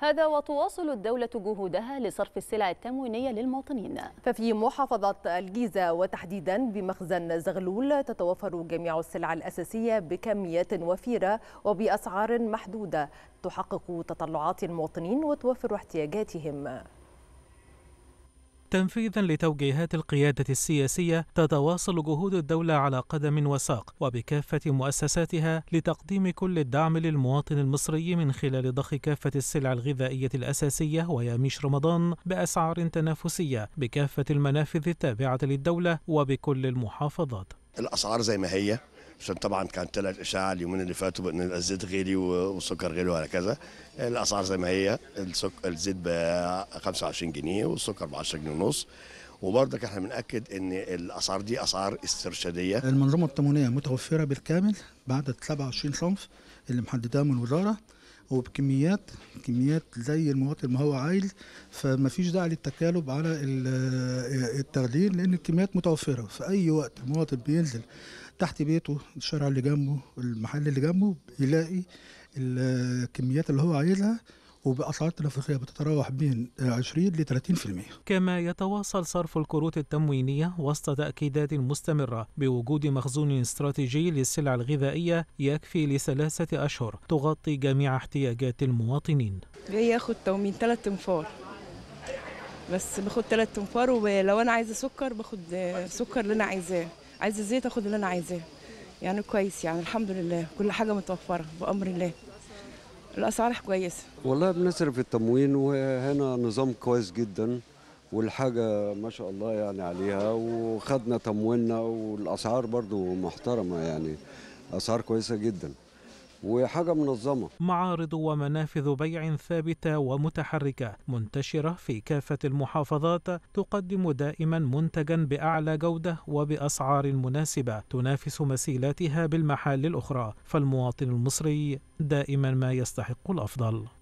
هذا وتواصل الدولة جهودها لصرف السلع التموينية للمواطنين ففي محافظة الجيزة وتحديدا بمخزن زغلول تتوفر جميع السلع الأساسية بكميات وفيرة وبأسعار محدودة تحقق تطلعات المواطنين وتوفر احتياجاتهم تنفيذا لتوجيهات القيادة السياسية تتواصل جهود الدولة على قدم وساق وبكافة مؤسساتها لتقديم كل الدعم للمواطن المصري من خلال ضخ كافة السلع الغذائية الأساسية وياميش رمضان بأسعار تنافسية بكافة المنافذ التابعة للدولة وبكل المحافظات الأسعار زي ما هي عشان طبعا كانت طلعت اشاعه اليومين اللي فاتوا بان الزيت غالي والسكر غالي وهكذا الاسعار زي ما هي الزيت ب 25 جنيه والسكر ب 10 جنيه ونص وبرضك احنا بناكد ان الاسعار دي اسعار استرشاديه المنظومه التموينيه متوفره بالكامل بعد 27 صنف اللي محددها من الوزاره وبكميات كميات زي المواطن ما هو عايز فما فيش داعي للتكالب على التخدير لان الكميات متوفره في اي وقت المواطن بينزل تحت بيته الشارع اللي جنبه المحل اللي جنبه يلاقي الكميات اللي هو عايزها وبأسعار تنافسية بتتراوح بين 20 ل 30% كما يتواصل صرف الكروت التموينية وسط تأكيدات مستمرة بوجود مخزون استراتيجي للسلع الغذائية يكفي لثلاثة أشهر تغطي جميع احتياجات المواطنين ياخد تومين ثلاث أنفار بس باخد ثلاث أنفار ولو أنا عايزة سكر باخد سكر اللي أنا عايزاه عايزة زيت أخد اللي أنا عايزاه يعني كويس يعني الحمد لله كل حاجة متوفرة بأمر الله الاسعار كويسه والله بنصرف التموين وهنا نظام كويس جدا والحاجة ما شاء الله يعني عليها وخدنا تمويلنا والأسعار برضو محترمة يعني أسعار كويسة جدا وحاجة منظمة معارض ومنافذ بيع ثابتة ومتحركة منتشرة في كافة المحافظات تقدم دائما منتجا بأعلى جودة وبأسعار مناسبة تنافس مسيلاتها بالمحال الأخرى فالمواطن المصري دائما ما يستحق الأفضل